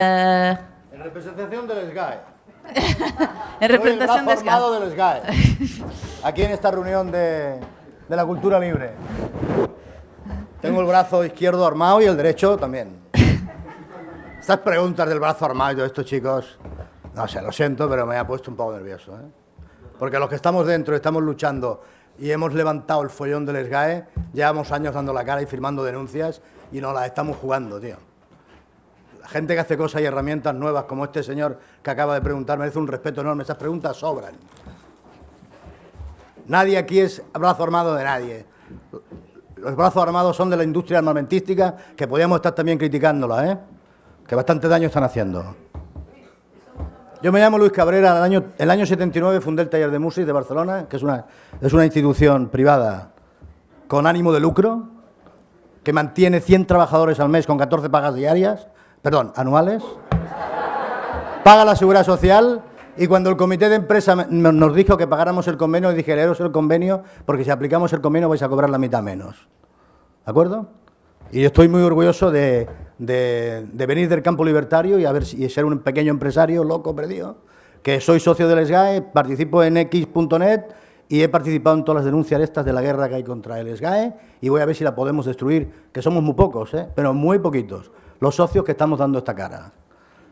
Eh, en representación del SGAE. en representación del SGAE. Aquí en esta reunión de, la cultura libre. Tengo el brazo izquierdo armado y el derecho también. Estas preguntas del brazo armado y todo esto, chicos, no sé, lo siento, pero me ha puesto un poco nervioso. ¿eh? Porque los que estamos dentro, estamos luchando y hemos levantado el follón del SGAE, llevamos años dando la cara y firmando denuncias y nos las estamos jugando, tío gente que hace cosas y herramientas nuevas, como este señor que acaba de preguntar, merece un respeto enorme. Esas preguntas sobran. Nadie aquí es brazo armado de nadie. Los brazos armados son de la industria armamentística, que podríamos estar también criticándola, ¿eh? que bastante daño están haciendo. Yo me llamo Luis Cabrera, el año, el año 79 fundé el Taller de Música de Barcelona, que es una, es una institución privada con ánimo de lucro, que mantiene 100 trabajadores al mes con 14 pagas diarias, perdón, anuales, paga la seguridad social y cuando el comité de empresa nos dijo que pagáramos el convenio, dije, leeros el convenio porque si aplicamos el convenio vais a cobrar la mitad menos. ¿De acuerdo? Y estoy muy orgulloso de, venir del campo libertario y, a ver, ser un pequeño empresario loco, perdido, que soy socio del SGAE, participo en x.net y he participado en todas las denuncias estas de la guerra que hay contra el SGAE y voy a ver si la podemos destruir, que somos muy pocos, ¿eh? pero muy poquitos los socios que estamos dando esta cara.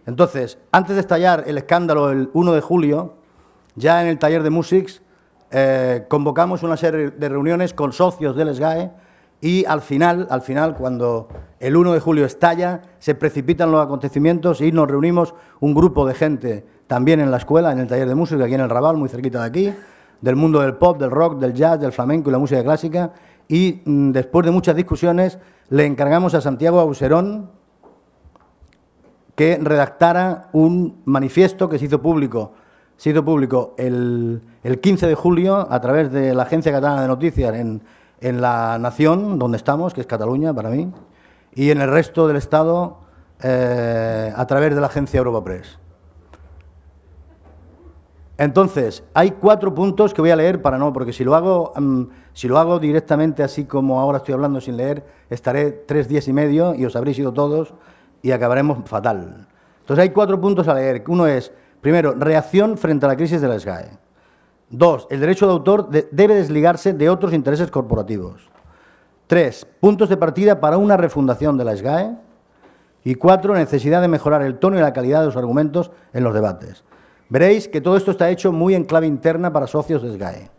Entonces, antes de estallar el escándalo el 1 de julio, ya en el taller de Musics eh, convocamos una serie de reuniones con socios del SGAE y al final, al final, cuando el 1 de julio estalla, se precipitan los acontecimientos y nos reunimos un grupo de gente también en la escuela, en el taller de música, aquí en el Raval, muy cerquita de aquí, del mundo del pop, del rock, del jazz, del flamenco y la música clásica. Y mm, después de muchas discusiones, le encargamos a Santiago Auserón, que redactara un manifiesto que se hizo público, público el, 15 de julio a través de la Agencia Catalana de Noticias en, la nación donde estamos, que es Cataluña para mí, y en el resto del Estado eh, a través de la agencia Europa Press. Entonces, hay cuatro puntos que voy a leer para no, porque si lo hago, mm, si lo hago directamente así como ahora estoy hablando sin leer, estaré tres días y medio y os habréis ido todos y acabaremos fatal. Entonces hay cuatro puntos a leer. Uno es, primero, reacción frente a la crisis de la SGAE. Dos, el derecho de autor debe desligarse de otros intereses corporativos. Tres, puntos de partida para una refundación de la SGAE. Y cuatro, necesidad de mejorar el tono y la calidad de los argumentos en los debates. Veréis que todo esto está hecho muy en clave interna para socios de SGAE.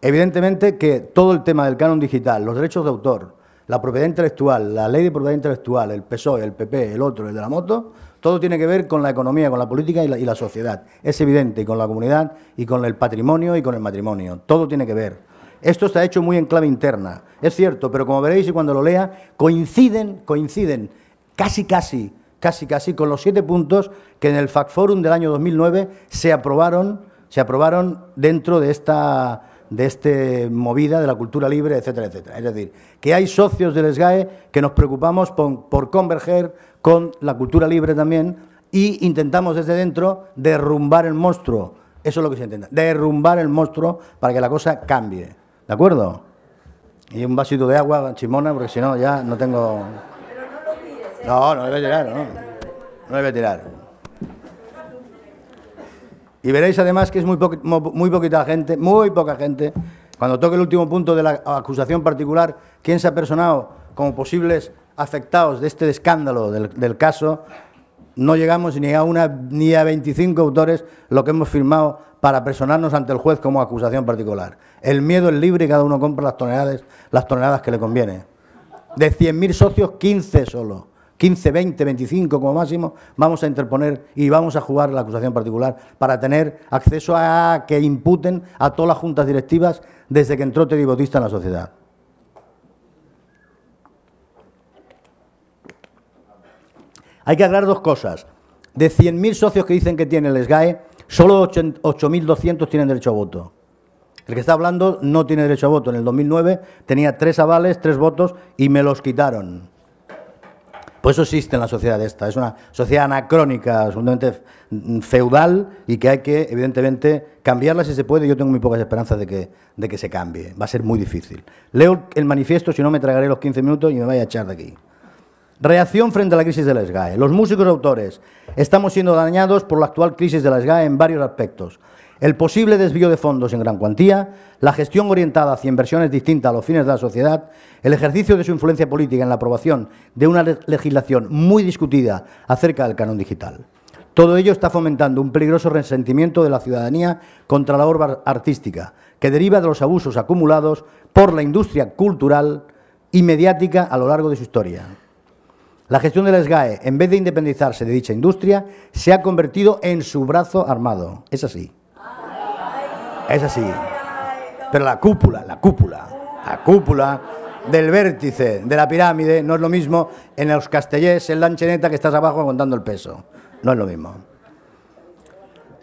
Evidentemente que todo el tema del canon digital, los derechos de autor, la propiedad intelectual, la ley de propiedad intelectual, el PSOE, el PP, el otro, el de la moto, todo tiene que ver con la economía, con la política y la, sociedad. Es evidente, y con la comunidad, y con el patrimonio, y con el matrimonio. Todo tiene que ver. Esto está hecho muy en clave interna, es cierto, pero como veréis y cuando lo lea, coinciden, coinciden, casi, casi, casi, casi, con los siete puntos que en el FACFORUM del año 2009 se aprobaron, se aprobaron dentro de esta de esta movida de la cultura libre, etcétera, etcétera. Es decir, que hay socios del SGAE que nos preocupamos por, converger con la cultura libre también y intentamos desde dentro derrumbar el monstruo. Eso es lo que se intenta, derrumbar el monstruo para que la cosa cambie. ¿De acuerdo? Y un vasito de agua, chimona, porque si no ya no tengo... Pero no lo ¿eh? No, no debe tirar, no. No debe tirar. Y veréis además que es muy, muy poquita gente, muy poca gente. Cuando toque el último punto de la acusación particular, quién se ha personado como posibles afectados de este escándalo del, caso, no llegamos ni a una ni a 25 autores lo que hemos firmado para personarnos ante el juez como acusación particular. El miedo es libre y cada uno compra las toneladas, las toneladas que le conviene. De 100.000 socios, 15 solo. 15, 20, 25 como máximo, vamos a interponer y vamos a jugar la acusación particular para tener acceso a que imputen a todas las juntas directivas desde que entró Teddy Bautista en la sociedad. Hay que aclarar dos cosas. De 100.000 socios que dicen que tiene el SGAE, solo 8.200 tienen derecho a voto. El que está hablando no tiene derecho a voto. En el 2009 tenía tres avales, tres votos y me los quitaron. Pues eso existe en la sociedad de esta, es una sociedad anacrónica, absolutamente feudal y que hay que, evidentemente, cambiarla si se puede. Yo tengo muy pocas esperanzas de que, de que se cambie, va a ser muy difícil. Leo el manifiesto, si no me tragaré los 15 minutos y me vaya a echar de aquí. Reacción frente a la crisis de la SGAE. Los músicos autores estamos siendo dañados por la actual crisis de la SGAE en varios aspectos el posible desvío de fondos en gran cuantía, la gestión orientada hacia inversiones distintas a los fines de la sociedad, el ejercicio de su influencia política en la aprobación de una legislación muy discutida acerca del canon digital. Todo ello está fomentando un peligroso resentimiento de la ciudadanía contra la orba artística, que deriva de los abusos acumulados por la industria cultural y mediática a lo largo de su historia. La gestión de SGAE, en vez de independizarse de dicha industria, se ha convertido en su brazo armado. Es así. Es así. Pero la cúpula, la cúpula, la cúpula del vértice de la pirámide no es lo mismo en los castellés, en la ancheneta que estás abajo aguantando el peso. No es lo mismo.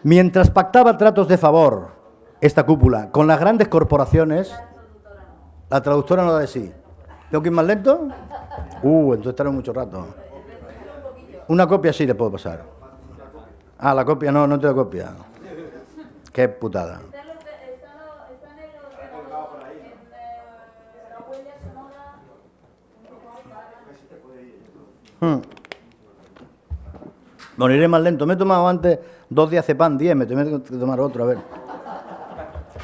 Mientras pactaba tratos de favor esta cúpula con las grandes corporaciones, la traductora no da de sí. ¿Tengo que ir más lento? Uh, entonces estaré mucho rato. Una copia sí le puedo pasar. Ah, la copia no, no te la copia. Qué putada. iré más lento. Me he tomado antes dos días de pan, diez, me tengo que tomar otro, a ver.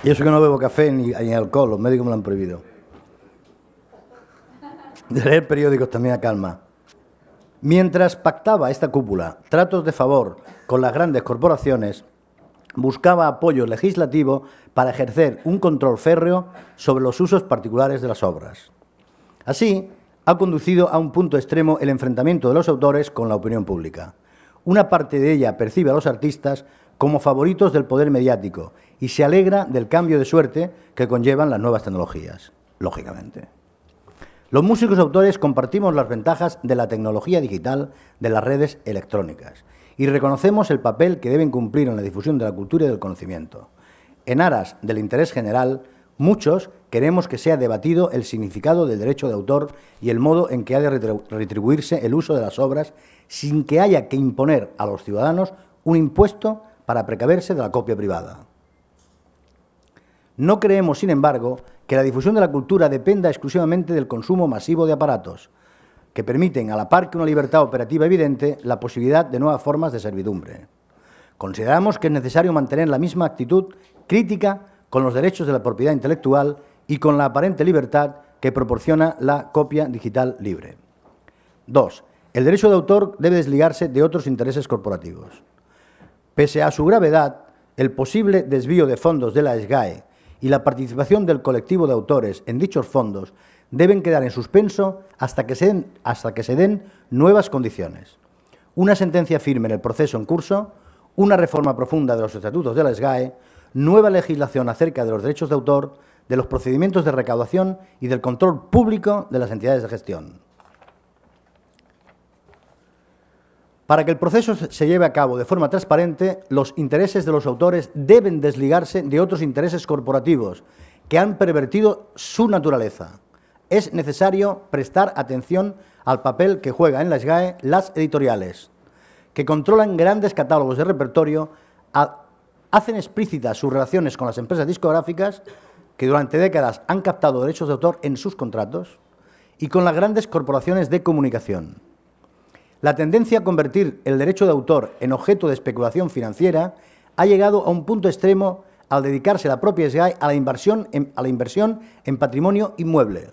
Y eso que no bebo café ni, ni alcohol, los médicos me lo han prohibido. De leer periódicos también a calma. Mientras pactaba esta cúpula tratos de favor con las grandes corporaciones, buscaba apoyo legislativo para ejercer un control férreo sobre los usos particulares de las obras. Así, ha conducido a un punto extremo el enfrentamiento de los autores con la opinión pública una parte de ella percibe a los artistas como favoritos del poder mediático y se alegra del cambio de suerte que conllevan las nuevas tecnologías, lógicamente. Los músicos autores compartimos las ventajas de la tecnología digital de las redes electrónicas y reconocemos el papel que deben cumplir en la difusión de la cultura y del conocimiento. En aras del interés general, muchos queremos que sea debatido el significado del derecho de autor y el modo en que ha de retribuirse el uso de las obras sin que haya que imponer a los ciudadanos un impuesto para precaverse de la copia privada. No creemos, sin embargo, que la difusión de la cultura dependa exclusivamente del consumo masivo de aparatos, que permiten, a la par que una libertad operativa evidente, la posibilidad de nuevas formas de servidumbre. Consideramos que es necesario mantener la misma actitud crítica con los derechos de la propiedad intelectual y con la aparente libertad que proporciona la copia digital libre. 2. El derecho de autor debe desligarse de otros intereses corporativos. Pese a su gravedad, el posible desvío de fondos de la SGAE y la participación del colectivo de autores en dichos fondos deben quedar en suspenso hasta que se den, nuevas condiciones. Una sentencia firme en el proceso en curso, una reforma profunda de los estatutos de la SGAE, nueva legislación acerca de los derechos de autor, de los procedimientos de recaudación y del control público de las entidades de gestión. Para que el proceso se lleve a cabo de forma transparente, los intereses de los autores deben desligarse de otros intereses corporativos que han pervertido su naturaleza. Es necesario prestar atención al papel que juega en la SGAE las editoriales, que controlan grandes catálogos de repertorio, hacen explícitas sus relaciones con las empresas discográficas que durante décadas han captado derechos de autor en sus contratos y con las grandes corporaciones de comunicación. La tendencia a convertir el derecho de autor en objeto de especulación financiera ha llegado a un punto extremo al dedicarse la propia SGAE a la inversión en, patrimonio inmueble,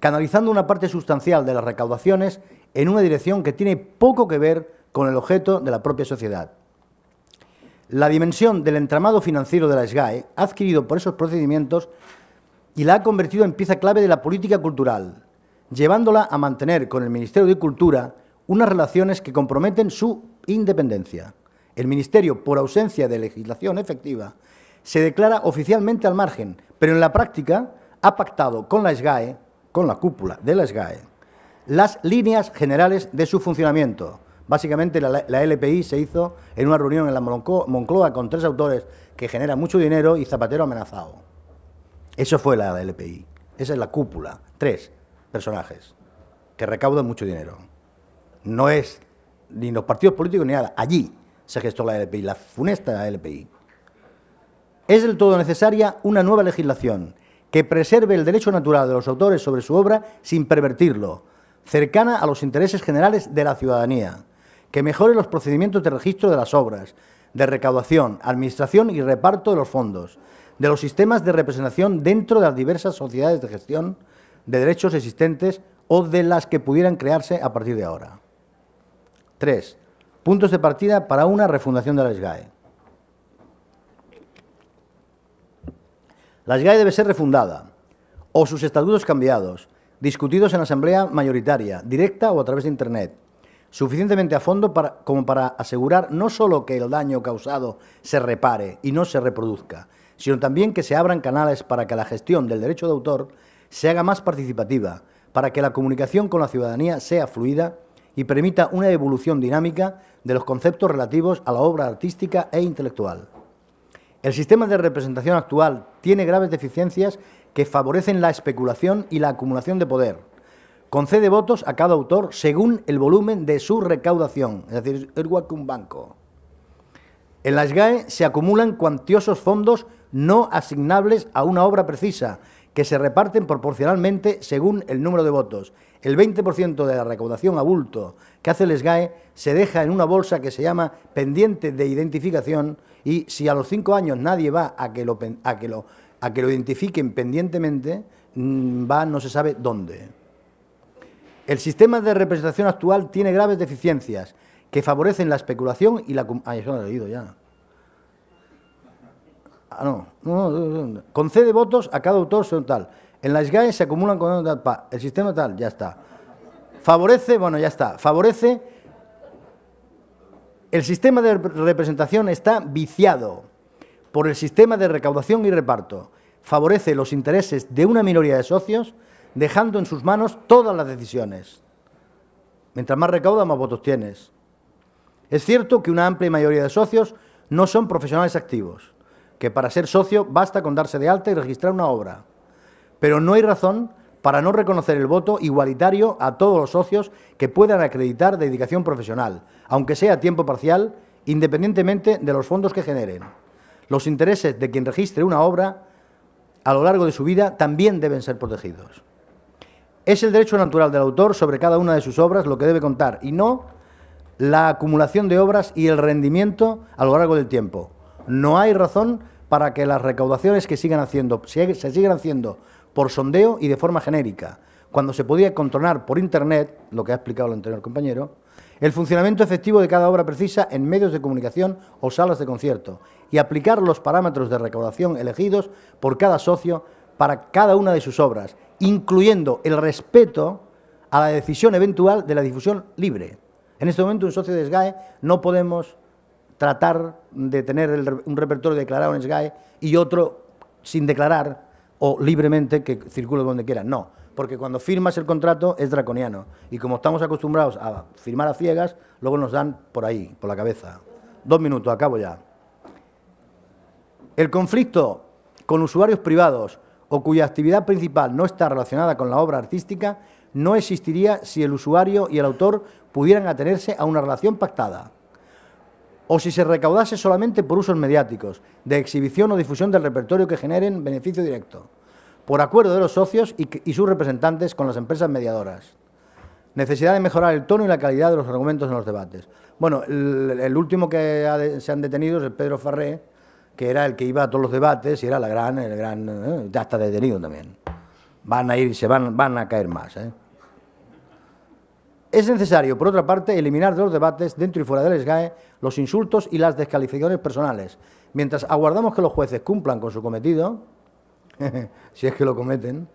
canalizando una parte sustancial de las recaudaciones en una dirección que tiene poco que ver con el objeto de la propia sociedad. La dimensión del entramado financiero de la SGAE ha adquirido por esos procedimientos y la ha convertido en pieza clave de la política cultural, llevándola a mantener con el Ministerio de Cultura unas relaciones que comprometen su independencia. El Ministerio, por ausencia de legislación efectiva, se declara oficialmente al margen, pero en la práctica ha pactado con la SGAE, con la cúpula de la SGAE, las líneas generales de su funcionamiento. Básicamente la, LPI se hizo en una reunión en la Moncloa con tres autores que generan mucho dinero y Zapatero amenazado. Eso fue la LPI. Esa es la cúpula. Tres personajes que recaudan mucho dinero no es ni los partidos políticos ni nada. Allí se gestó la LPI, la funesta LPI. Es del todo necesaria una nueva legislación que preserve el derecho natural de los autores sobre su obra sin pervertirlo, cercana a los intereses generales de la ciudadanía, que mejore los procedimientos de registro de las obras, de recaudación, administración y reparto de los fondos, de los sistemas de representación dentro de las diversas sociedades de gestión de derechos existentes o de las que pudieran crearse a partir de ahora. Tres, Puntos de partida para una refundación de la SGAE. La SGAE debe ser refundada o sus estatutos cambiados, discutidos en asamblea mayoritaria, directa o a través de Internet, suficientemente a fondo como para asegurar no solo que el daño causado se repare y no se reproduzca, sino también que se abran canales para que la gestión del derecho de autor se haga más participativa, para que la comunicación con la ciudadanía sea fluida y permita una evolución dinámica de los conceptos relativos a la obra artística e intelectual. El sistema de representación actual tiene graves deficiencias que favorecen la especulación y la acumulación de poder. Concede votos a cada autor según el volumen de su recaudación, es decir, es igual que un banco. En las SGAE se acumulan cuantiosos fondos no asignables a una obra precisa, que se reparten proporcionalmente según el número de votos el 20% de la recaudación a bulto que hace el SGAE se deja en una bolsa que se llama pendiente de identificación y si a los cinco años nadie va a que lo, a que lo, a que lo identifiquen pendientemente, mm, va no se sabe dónde. El sistema de representación actual tiene graves deficiencias que favorecen la especulación y la... Ah, eso lo he leído ya. Ah, no, no, Concede votos a cada autor tal. En las GAE se acumulan con el sistema tal, ya está. Favorece, bueno, ya está, favorece. El sistema de representación está viciado por el sistema de recaudación y reparto. Favorece los intereses de una minoría de socios, dejando en sus manos todas las decisiones. Mientras más recauda, más votos tienes. Es cierto que una amplia mayoría de socios no son profesionales activos, que para ser socio basta con darse de alta y registrar una obra pero no hay razón para no reconocer el voto igualitario a todos los socios que puedan acreditar dedicación profesional, aunque sea a tiempo parcial, independientemente de los fondos que generen. Los intereses de quien registre una obra a lo largo de su vida también deben ser protegidos. Es el derecho natural del autor sobre cada una de sus obras lo que debe contar y no la acumulación de obras y el rendimiento a lo largo del tiempo. No hay razón para que las recaudaciones que sigan haciendo, se sigan haciendo por sondeo y de forma genérica, cuando se podía controlar por Internet, lo que ha explicado el anterior compañero, el funcionamiento efectivo de cada obra precisa en medios de comunicación o salas de concierto y aplicar los parámetros de recaudación elegidos por cada socio para cada una de sus obras, incluyendo el respeto a la decisión eventual de la difusión libre. En este momento, un socio de SGAE no podemos tratar de tener un repertorio declarado en SGAE y otro sin declarar o libremente que circule donde quiera. No, porque cuando firmas el contrato es draconiano. Y como estamos acostumbrados a firmar a ciegas, luego nos dan por ahí, por la cabeza. Dos minutos, acabo ya. El conflicto con usuarios privados o cuya actividad principal no está relacionada con la obra artística no existiría si el usuario y el autor pudieran atenerse a una relación pactada o si se recaudase solamente por usos mediáticos, de exhibición o difusión del repertorio que generen beneficio directo, por acuerdo de los socios y, sus representantes con las empresas mediadoras. Necesidad de mejorar el tono y la calidad de los argumentos en los debates. Bueno, el, último que se han detenido es el Pedro Farré, que era el que iba a todos los debates y era la gran, el gran, eh, ya está detenido también. Van a ir, se van, van a caer más. Eh. Es necesario, por otra parte, eliminar de los debates, dentro y fuera del SGAE, los insultos y las descalificaciones personales. Mientras aguardamos que los jueces cumplan con su cometido, si es que lo cometen,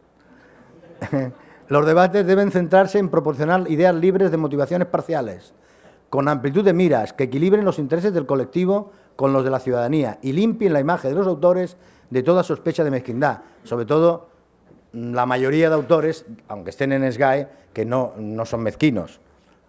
los debates deben centrarse en proporcionar ideas libres de motivaciones parciales, con amplitud de miras que equilibren los intereses del colectivo con los de la ciudadanía y limpien la imagen de los autores de toda sospecha de mezquindad, sobre todo la mayoría de autores, aunque estén en SGAE, que no, son mezquinos.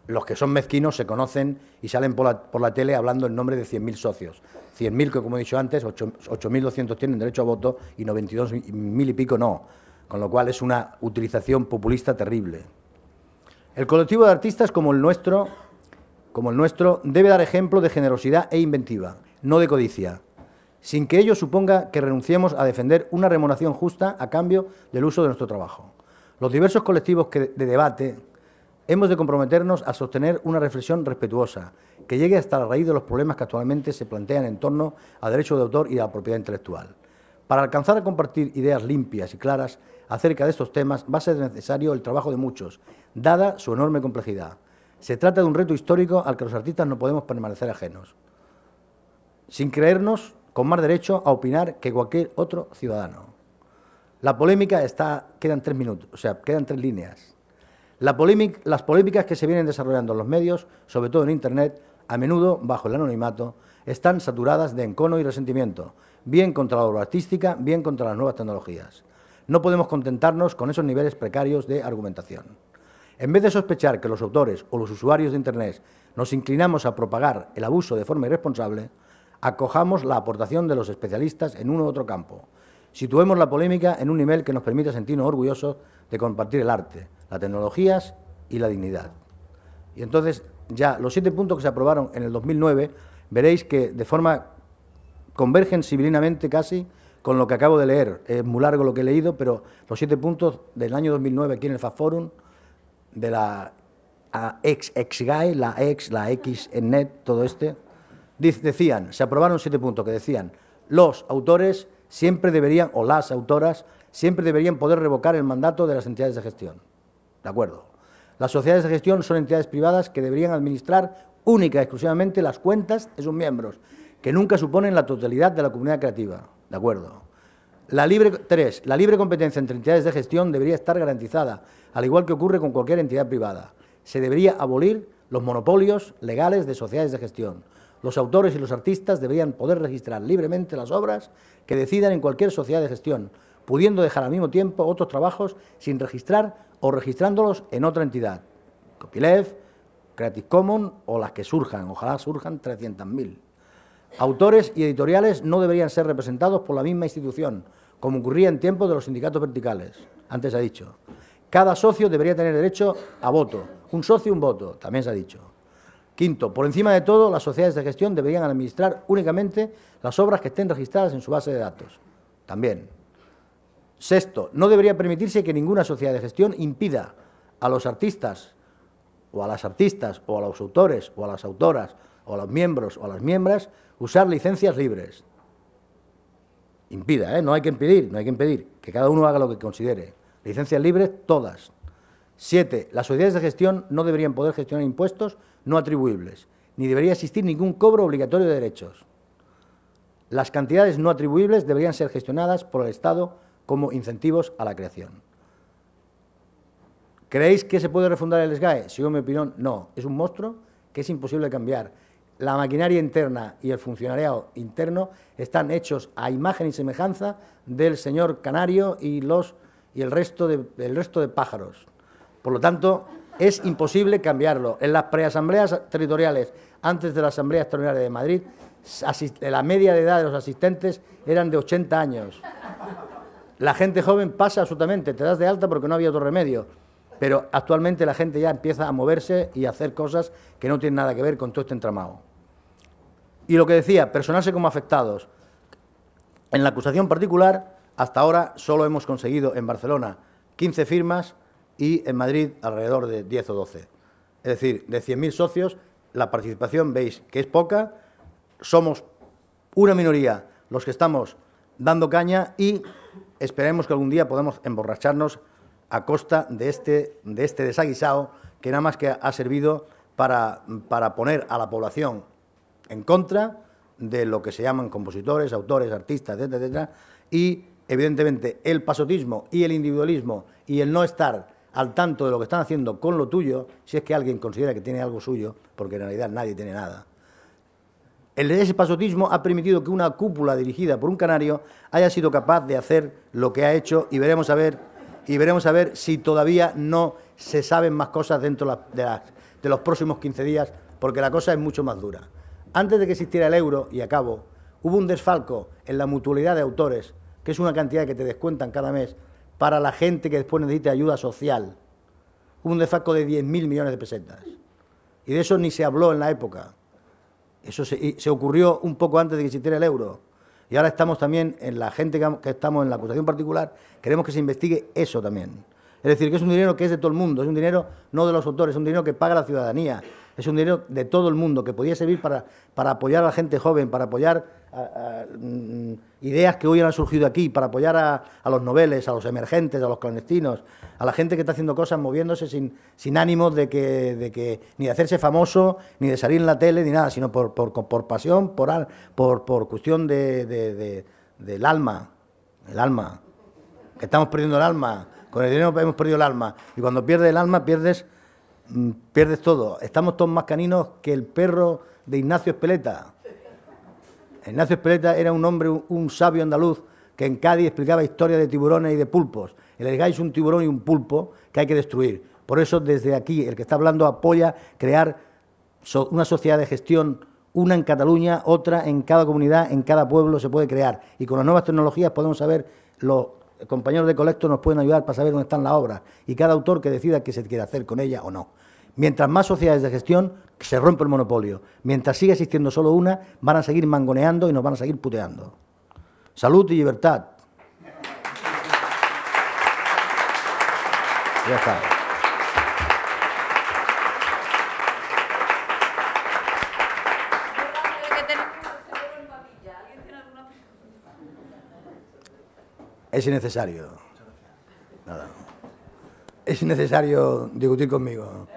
Los que son mezquinos se conocen y salen por la, tele hablando en nombre de 100.000 socios. 100.000 que, como he dicho antes, 8.200 tienen derecho a voto y 92.000 y pico no. Con lo cual es una utilización populista terrible. El colectivo de artistas como el nuestro, como el nuestro debe dar ejemplo de generosidad e inventiva, no de codicia sin que ello suponga que renunciemos a defender una remuneración justa a cambio del uso de nuestro trabajo. Los diversos colectivos de debate hemos de comprometernos a sostener una reflexión respetuosa que llegue hasta la raíz de los problemas que actualmente se plantean en torno al derecho de autor y a la propiedad intelectual. Para alcanzar a compartir ideas limpias y claras acerca de estos temas va a ser necesario el trabajo de muchos, dada su enorme complejidad. Se trata de un reto histórico al que los artistas no podemos permanecer ajenos. Sin creernos con más derecho a opinar que cualquier otro ciudadano. La polémica está, quedan tres minutos, o sea, quedan tres líneas. las polémicas que se vienen desarrollando en los medios, sobre todo en Internet, a menudo bajo el anonimato, están saturadas de encono y resentimiento, bien contra la obra artística, bien contra las nuevas tecnologías. No podemos contentarnos con esos niveles precarios de argumentación. En vez de sospechar que los autores o los usuarios de Internet nos inclinamos a propagar el abuso de forma irresponsable, acojamos la aportación de los especialistas en uno u otro campo. Situemos la polémica en un nivel que nos permita sentirnos orgullosos de compartir el arte, las tecnologías y la dignidad. Y entonces, ya los siete puntos que se aprobaron en el 2009, veréis que de forma convergen civilinamente casi con lo que acabo de leer. Es muy largo lo que he leído, pero los siete puntos del año 2009 aquí en el FAF Forum, de la ex, ex la ex, la X net, todo este, decían, se aprobaron siete puntos que decían, los autores siempre deberían, o las autoras, siempre deberían poder revocar el mandato de las entidades de gestión. ¿De acuerdo? Las sociedades de gestión son entidades privadas que deberían administrar única y exclusivamente las cuentas de sus miembros, que nunca suponen la totalidad de la comunidad creativa. ¿De acuerdo? La libre, tres, la libre competencia entre entidades de gestión debería estar garantizada, al igual que ocurre con cualquier entidad privada. Se debería abolir los monopolios legales de sociedades de gestión los autores y los artistas deberían poder registrar libremente las obras que decidan en cualquier sociedad de gestión, pudiendo dejar al mismo tiempo otros trabajos sin registrar o registrándolos en otra entidad. Copyleft, Creative Commons o las que surjan, ojalá surjan 300.000. Autores y editoriales no deberían ser representados por la misma institución, como ocurría en tiempos de los sindicatos verticales, antes se ha dicho. Cada socio debería tener derecho a voto, un socio un voto, también se ha dicho. Quinto, por encima de todo, las sociedades de gestión deberían administrar únicamente las obras que estén registradas en su base de datos. También. Sexto, no debería permitirse que ninguna sociedad de gestión impida a los artistas o a las artistas o a los autores o a las autoras o a los miembros o a las miembros usar licencias libres. Impida, ¿eh? no hay que impedir, no hay que impedir, que cada uno haga lo que considere. Licencias libres, todas. Siete, las sociedades de gestión no deberían poder gestionar impuestos no atribuibles, ni debería existir ningún cobro obligatorio de derechos. Las cantidades no atribuibles deberían ser gestionadas por el Estado como incentivos a la creación. ¿Creéis que se puede refundar el SGAE? yo mi opinión, no. Es un monstruo que es imposible cambiar. La maquinaria interna y el funcionariado interno están hechos a imagen y semejanza del señor canario y, los, y el, resto de, el resto de pájaros. Por lo tanto, es imposible cambiarlo. En las preasambleas territoriales, antes de la Asamblea Extraordinaria de Madrid, la media de edad de los asistentes eran de 80 años. La gente joven pasa absolutamente, te das de alta porque no había otro remedio. Pero actualmente la gente ya empieza a moverse y a hacer cosas que no tienen nada que ver con todo este entramado. Y lo que decía, personarse como afectados. En la acusación particular, hasta ahora solo hemos conseguido en Barcelona 15 firmas y en Madrid alrededor de 10 o 12. Es decir, de 100.000 socios, la participación veis que es poca, somos una minoría los que estamos dando caña y esperemos que algún día podamos emborracharnos a costa de este, de este desaguisado que nada más que ha servido para, para poner a la población en contra de lo que se llaman compositores, autores, artistas, etcétera, etcétera, y evidentemente el pasotismo y el individualismo y el no estar al tanto de lo que están haciendo con lo tuyo, si es que alguien considera que tiene algo suyo, porque en realidad nadie tiene nada. El ese pasotismo ha permitido que una cúpula dirigida por un canario haya sido capaz de hacer lo que ha hecho y veremos a ver, y veremos a ver si todavía no se saben más cosas dentro de, de los próximos 15 días, porque la cosa es mucho más dura. Antes de que existiera el euro, y acabo, hubo un desfalco en la mutualidad de autores, que es una cantidad que te descuentan cada mes para la gente que después necesite ayuda social. Un facto de 10.000 millones de pesetas. Y de eso ni se habló en la época. Eso se, ocurrió un poco antes de que existiera el euro. Y ahora estamos también, en la gente que, que estamos en la acusación particular, queremos que se investigue eso también. Es decir, que es un dinero que es de todo el mundo, es un dinero no de los autores, es un dinero que paga la ciudadanía, es un dinero de todo el mundo que podía servir para, para apoyar a la gente joven, para apoyar mm, ideas que hoy han surgido aquí, para apoyar a, los noveles, a los emergentes, a los clandestinos, a la gente que está haciendo cosas moviéndose sin, sin ánimos de que, de que ni de hacerse famoso, ni de salir en la tele, ni nada, sino por, por, pasión, por, por, por cuestión de, del alma, el alma, que estamos perdiendo el alma, con el dinero hemos perdido el alma, y cuando pierdes el alma pierdes Mm, pierdes todo. Estamos todos más caninos que el perro de Ignacio Espeleta. Ignacio Espeleta era un hombre, un sabio andaluz, que en Cádiz explicaba historias de tiburones y de pulpos. es un tiburón y un pulpo que hay que destruir. Por eso, desde aquí, el que está hablando apoya crear una sociedad de gestión, una en Cataluña, otra en cada comunidad, en cada pueblo se puede crear. Y con las nuevas tecnologías podemos saber lo compañeros de colecto nos pueden ayudar para saber dónde están las obra y cada autor que decida qué se quiere hacer con ella o no. Mientras más sociedades de gestión, se rompe el monopolio. Mientras siga existiendo solo una, van a seguir mangoneando y nos van a seguir puteando. Salud y libertad. Es innecesario. Nada. Es innecesario discutir conmigo.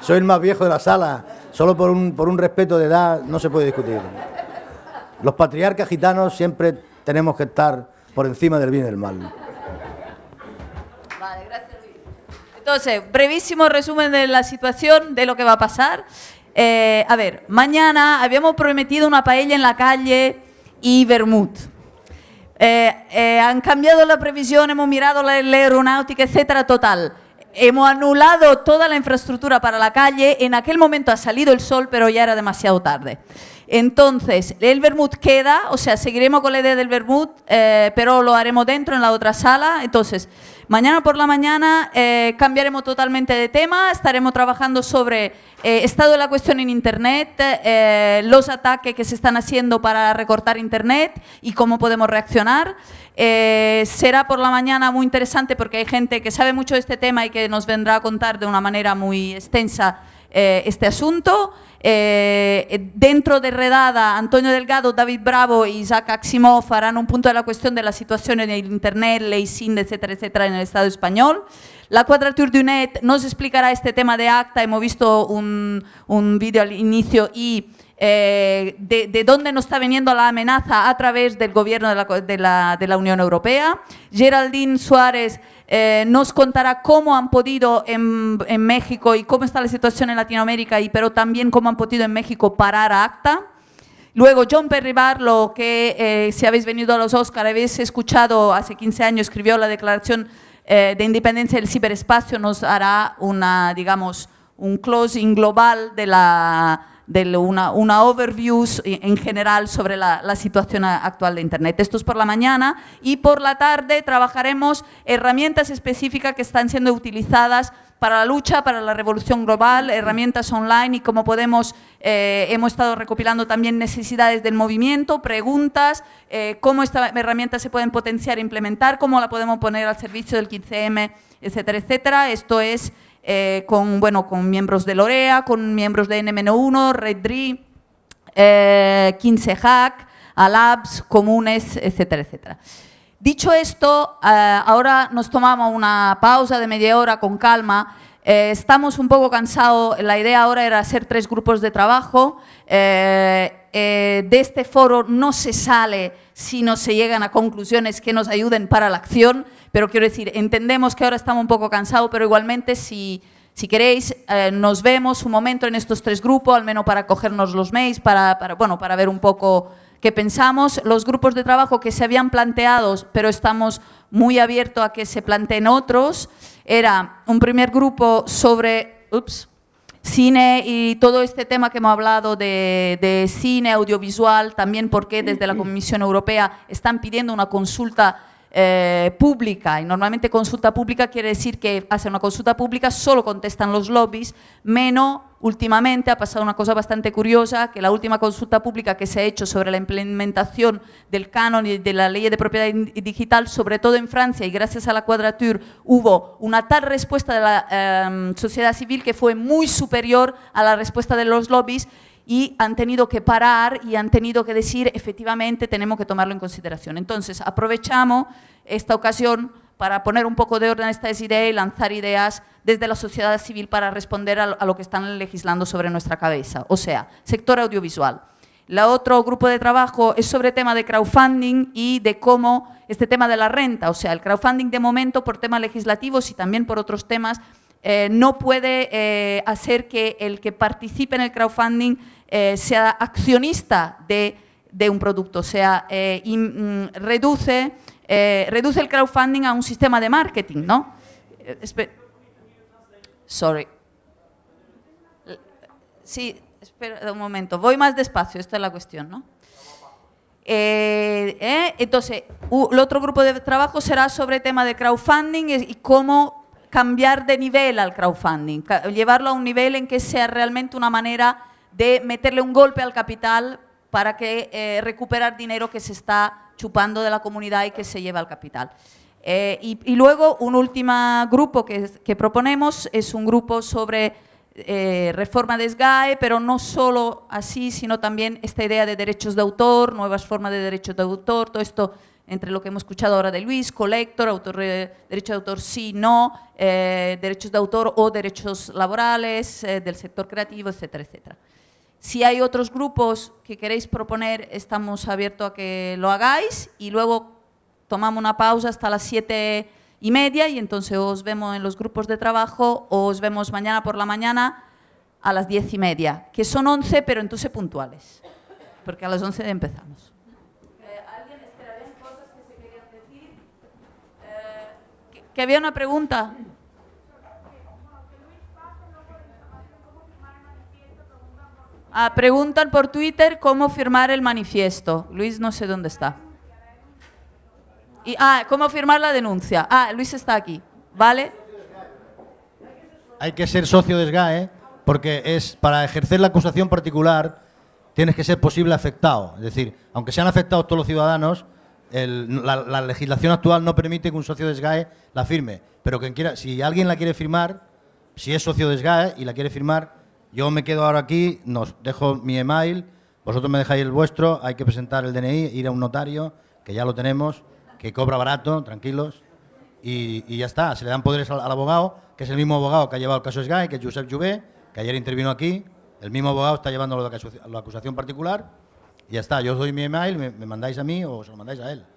Soy el más viejo de la sala. Solo por un, por un respeto de edad no se puede discutir. Los patriarcas gitanos siempre tenemos que estar por encima del bien y del mal. Vale, gracias Entonces, brevísimo resumen de la situación, de lo que va a pasar. Eh, a ver, mañana habíamos prometido una paella en la calle y vermut. Eh, eh, han cambiado la previsión, hemos mirado la, aeronáutica, etcétera, total. Hemos anulado toda la infraestructura para la calle. En aquel momento ha salido el sol, pero ya era demasiado tarde. Entonces, el Bermud queda, o sea, seguiremos con la idea del Bermud, eh, pero lo haremos dentro, en la otra sala. Entonces, Mañana por la mañana eh, cambiaremos totalmente de tema, estaremos trabajando sobre eh, estado de la cuestión en Internet, eh, los ataques que se están haciendo para recortar Internet y cómo podemos reaccionar. será por la mañana muy interesante porque hay gente que sabe mucho de este tema y que nos vendrá a contar de una manera muy extensa eh, este asunto. Eh, eh, dentro de Redada, Antonio Delgado, David Bravo y Isaac Aximov harán un punto de la cuestión de la situación en el Internet, ley SIN, etcétera, etcétera, en el Estado español. La Quadrature de Net nos explicará este tema de acta. Hemos visto un, un vídeo al inicio y eh, de, dónde nos está viniendo la amenaza a través del gobierno de la, Unión Europea. Geraldine Suárez eh, nos contará cómo han podido en, México y cómo está la situación en Latinoamérica, y, pero también cómo han podido en México parar ACTA. Luego John Perry Barlow, que eh, si habéis venido a los Oscar, habéis escuchado hace 15 años, escribió la declaración de independencia del ciberespacio, nos hará una, digamos, un closing global de la, de una, una overview en general sobre la, situación actual de Internet. Esto es por la mañana y por la tarde trabajaremos herramientas específicas que están siendo utilizadas para la lucha, para la revolución global, herramientas online y cómo podemos, eh, hemos estado recopilando también necesidades del movimiento, preguntas, eh, cómo estas herramientas se pueden potenciar e implementar, cómo la podemos poner al servicio del 15M, etcétera, etcétera. Esto es eh, con, bueno, con miembros de Lorea, con miembros de NMN1, Red eh, 15hack, Alabs, Comunes, etcétera, etcétera. Dicho esto, eh, ahora nos tomamos una pausa de media hora con calma. Eh, estamos un poco cansados, la idea ahora era hacer tres grupos de trabajo. Eh, de este foro no se sale si no se llegan a conclusiones que nos ayuden para la acción, pero quiero decir, entendemos que ahora estamos un poco cansados, pero igualmente si, queréis, eh, nos vemos un momento en estos tres grupos, al menos para cogernos los mails, para, bueno, para ver un poco qué pensamos. Los grupos de trabajo que se habían planteado, pero estamos muy abiertos a que se planteen otros, era un primer grupo sobre... Ups, cine y todo este tema que hemos hablado de, cine, audiovisual, también porque desde la mm. Comisión Europea están pidiendo una consulta eh, pública, y normalmente consulta pública quiere decir que hace una consulta pública, solo contestan los lobbies, menos últimamente ha pasado una cosa bastante curiosa, que la última consulta pública que se ha hecho sobre la implementación del canon y de la ley de propiedad digital, sobre todo en Francia, y gracias a la Quadrature hubo una tal respuesta de la em, sociedad civil que fue muy superior a la respuesta de los lobbies, y han tenido que parar y han tenido que decir, efectivamente, tenemos que tomarlo en consideración. Entonces, aprovechamos esta ocasión para poner un poco de orden a estas ideas y lanzar ideas desde la sociedad civil para responder a lo que están legislando sobre nuestra cabeza, o sea, sector audiovisual. La otro grupo de trabajo es sobre tema de crowdfunding y de cómo este tema de la renta, o sea, el crowdfunding de momento por temas legislativos y también por otros temas eh, no puede eh, hacer que el que participe en el crowdfunding eh, sea accionista de, un producto, o sea, mm, reduce, reduce el crowdfunding a un sistema de marketing, ¿no? Sorry. Sí, espera un momento, voy más despacio, esta es la cuestión, ¿no? entonces, el otro grupo de trabajo será sobre tema de crowdfunding y cómo cambiar de nivel al crowdfunding, llevarlo a un nivel en que sea realmente una manera de meterle un golpe al capital para que eh, recuperar dinero que se está chupando de la comunidad y que se lleva al capital. Eh, y, luego un último grupo que, proponemos es un grupo sobre eh, reforma de SGAE, pero no solo así, sino también esta idea de derechos de autor, nuevas formas de derechos de autor, todo esto entre lo que hemos escuchado ahora de Luis, colector, autor, eh, derecho de autor sí, no, eh, derechos de autor o derechos laborales eh, del sector creativo, etcétera, etcétera. Si hay otros grupos que queréis proponer, estamos abiertos a que lo hagáis y luego tomamos una pausa hasta las siete y media y entonces os vemos en los grupos de trabajo o os vemos mañana por la mañana a las diez y media, que son once pero entonces puntuales, porque a las once empezamos. que había una pregunta. Ah, preguntan por Twitter cómo firmar el manifiesto. Luis no sé dónde está. Y, ah, cómo firmar la denuncia. Ah, Luis está aquí, ¿vale? Hay que ser socio de SGAE porque es para ejercer la acusación particular tienes que ser posible afectado. Es decir, aunque sean afectados todos los ciudadanos, la, legislación actual no permite que un socio de SGAE la firme, pero quien quiera, si alguien la quiere firmar, si es socio de SGAE y la quiere firmar, yo me quedo ahora aquí, nos dejo mi email, vosotros me dejáis el vuestro, hay que presentar el DNI, ir a un notario, que ya lo tenemos, que cobra barato, tranquilos, y, ya está, se le dan poderes al, abogado, que es el mismo abogado que ha llevado el caso SGAE, que es Josep Jubé, que ayer intervino aquí, el mismo abogado está llevando la acusación particular, ya está, yo soy mi email, me, me mandáis a mí o se lo mandáis a él.